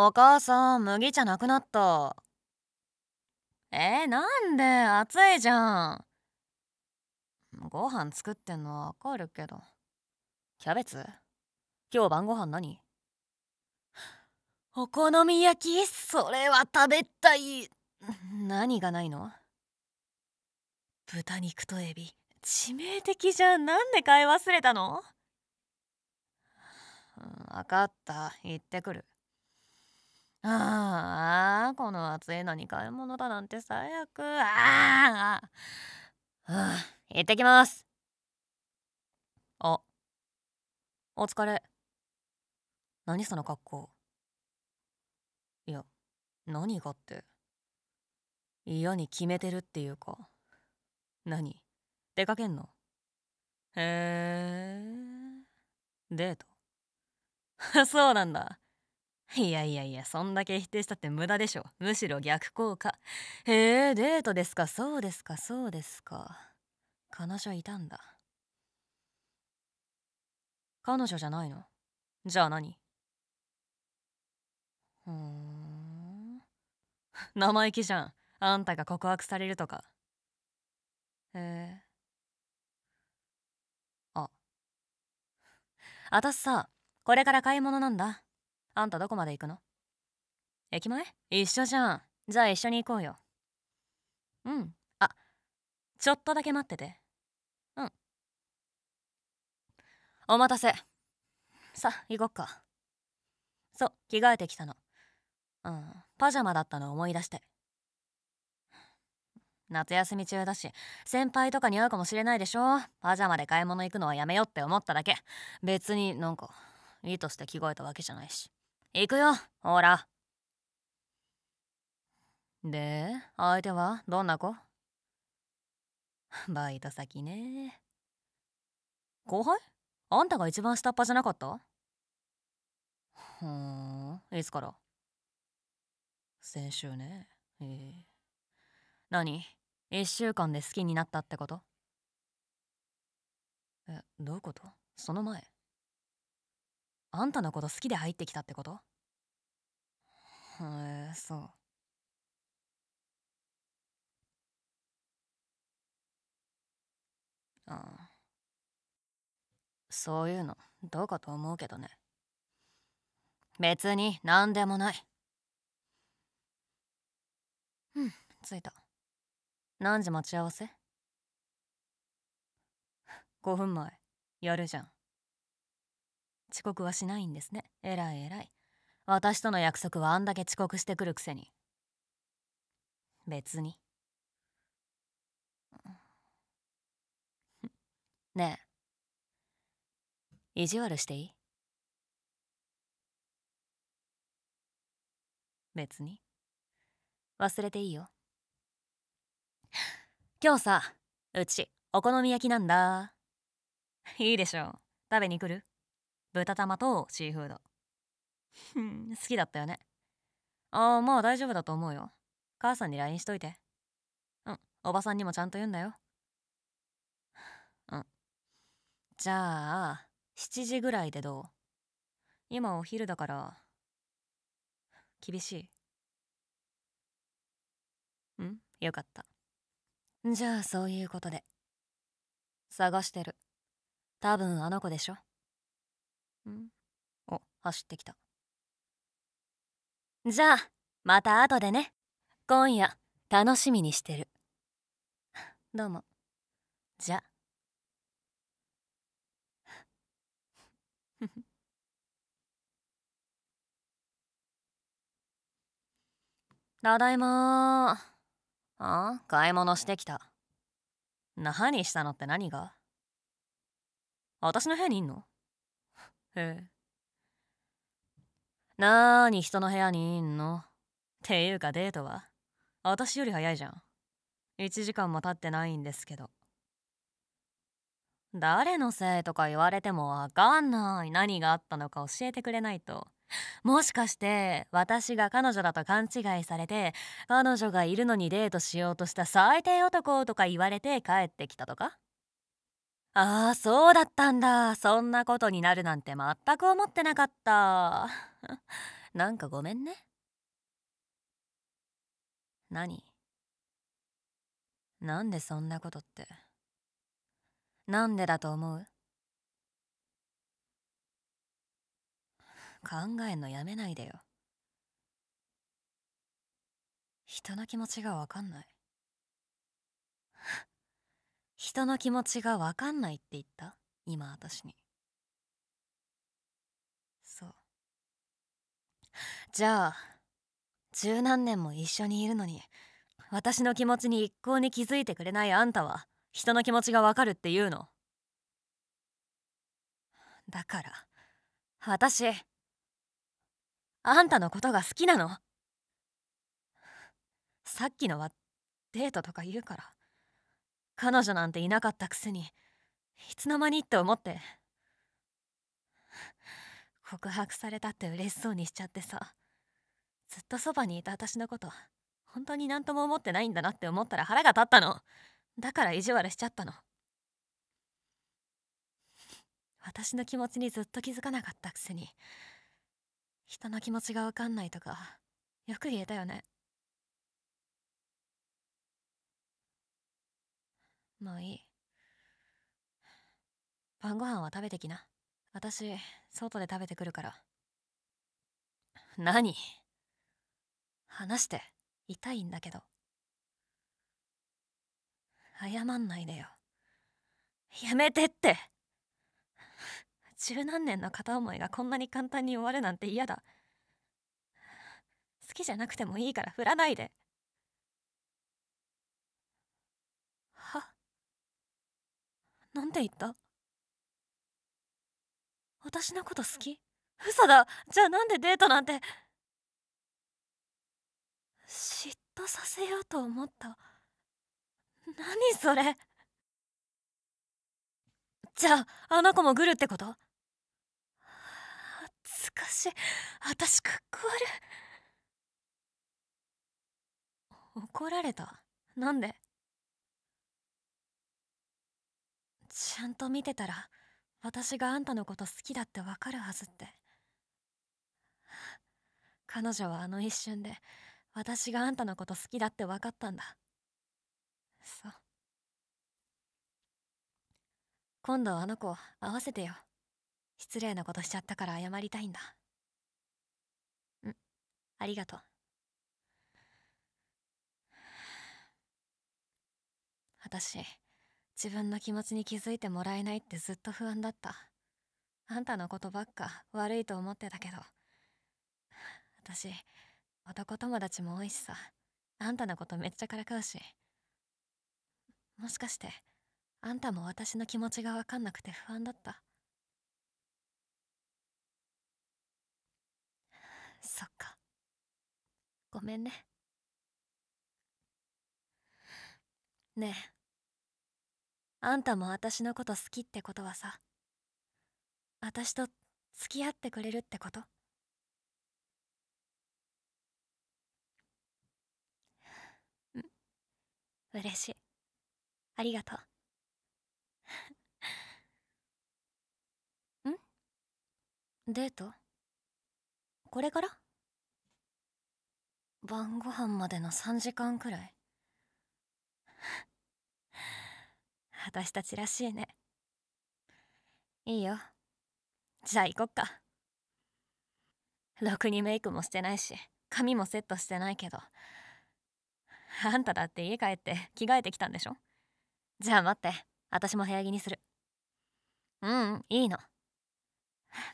お母さん麦茶なくなったえー、なんで暑いじゃんご飯作ってんのはわかるけどキャベツ今日晩ご飯何 お好み焼きそれは食べたい 何がないの豚肉とエビ致命的じゃんなんで買い忘れたの分かった行ってくるああ、この暑いのに買い物だなんて最悪。ああ、あ、行ってきます。あ、お疲れ。何その格好。いや、何がって。嫌に決めてるっていうか。何出かけんのへえ。デート そうなんだ。いやいやいやそんだけ否定したって無駄でしょむしろ逆効果へえデートですかそうですかそうですか彼女いたんだ彼女じゃないのじゃあ何ふーん 生意気じゃんあんたが告白されるとかへえああたしさこれから買い物なんだあんたどこまで行くの駅前一緒じゃん。じゃあ一緒に行こうよ。うん。あ、ちょっとだけ待ってて。うん。お待たせ。さ、行こっか。そう、着替えてきたの。うん、パジャマだったの思い出して。夏休み中だし先輩とかに会うかもしれないでしょパジャマで買い物行くのはやめようって思っただけ別になんかいいとして着替えたわけじゃないし行くよほらで相手はどんな子バイト先ね後輩あんたが一番下っ端じゃなかったふんいつから先週ねえ何1週間で好きになったってことえどういうことその前あんたのこと好きで入ってきたってことへえそうああそういうのどうかと思うけどね別に何でもないうん着いた何時待ち合わせ ?5 分前やるじゃん遅刻はしないんですねえらいえらい私との約束はあんだけ遅刻してくるくせに別にねえ意地悪していい別に忘れていいよ今日さうちお好み焼きなんだいいでしょう食べに来る豚玉とシーフード好きだったよねああもう大丈夫だと思うよ母さんに LINE しといてうんおばさんにもちゃんと言うんだようんじゃあ7時ぐらいでどう今お昼だから厳しいんよかったじゃあそういうことで探してる多分あの子でしょんお走ってきたじゃあまた後でね今夜楽しみにしてる どうもじゃ ただいまああ買い物してきた何したのって何が私の部屋にいんの へえなーに人の部屋にいんのていうかデートは私より早いじゃん。1時間も経ってないんですけど。誰のせいとか言われてもわかんない何があったのか教えてくれないともしかして私が彼女だと勘違いされて彼女がいるのにデートしようとした最低男とか言われて帰ってきたとかああそうだったんだそんなことになるなんて全く思ってなかった なんかごめんね何なんでそんなことってなんでだと思う考えんのやめないでよ人の気持ちがわかんない人の気持ちが分かんないって言った今私にそうじゃあ十何年も一緒にいるのに私の気持ちに一向に気づいてくれないあんたは人の気持ちが分かるって言うのだから私あんたのことが好きなのさっきのはデートとか言うから彼女なんていなかったくせにいつの間にって思って 告白されたって嬉しそうにしちゃってさずっとそばにいた私のこと本当に何とも思ってないんだなって思ったら腹が立ったのだから意地悪しちゃったの私の気持ちにずっと気づかなかったくせに人の気持ちが分かんないとかよく言えたよねもういい晩ご飯は食べてきな私外で食べてくるから何話して痛いんだけど謝んないでよやめてって十何年の片思いがこんなに簡単に終わるなんて嫌だ好きじゃなくてもいいから振らないでなんて言った私のこと好き嘘だじゃあなんでデートなんて嫉妬させようと思った何それじゃああの子もグルってこと恥ずかしい私かっこ悪い怒られたなんでちゃんと見てたら私があんたのこと好きだってわかるはずって彼女はあの一瞬で私があんたのこと好きだって分かったんだそう今度あの子会わせてよ失礼なことしちゃったから謝りたいんだんありがとう私自分の気持ちに気づいてもらえないってずっと不安だった。あんたのことばっか悪いと思ってたけど。私、男友達も多いしさ。あんたのことめっちゃからかうし。もしかして、あんたも私の気持ちがわかんなくて不安だった。そっか。ごめんね。ねえ。あんたも私のこと好きってことはさ私と付き合ってくれるってことうん嬉しいありがとう んデートこれから晩ご飯までの3時間くらい私たちらしいねいいよじゃあ行こっかろくにメイクもしてないし髪もセットしてないけどあんただって家帰って着替えてきたんでしょじゃあ待って私も部屋着にするうん、うん、いいの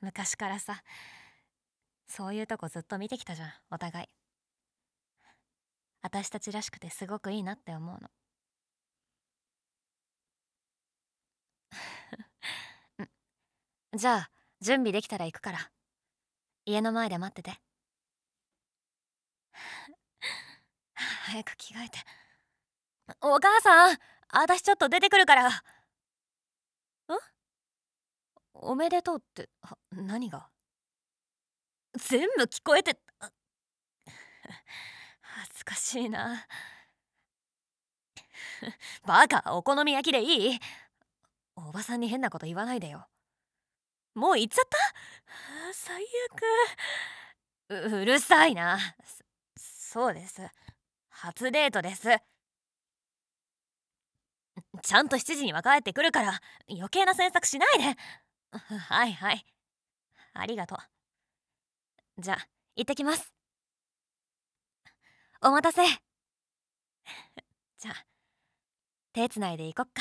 昔からさそういうとこずっと見てきたじゃんお互い私たちらしくてすごくいいなって思うのじゃあ準備できたら行くから家の前で待ってて早く着替えてお母さん私ちょっと出てくるからんおめでとうって何が全部聞こえて恥ずかしいなバカお好み焼きでいいおばさんに変なこと言わないでよもう行っちゃった最悪うるさいなそうです初デートですちゃんと7時には帰ってくるから余計な詮索しないではいはいありがとうじゃあ行ってきますお待たせじゃあ手つないで行こっか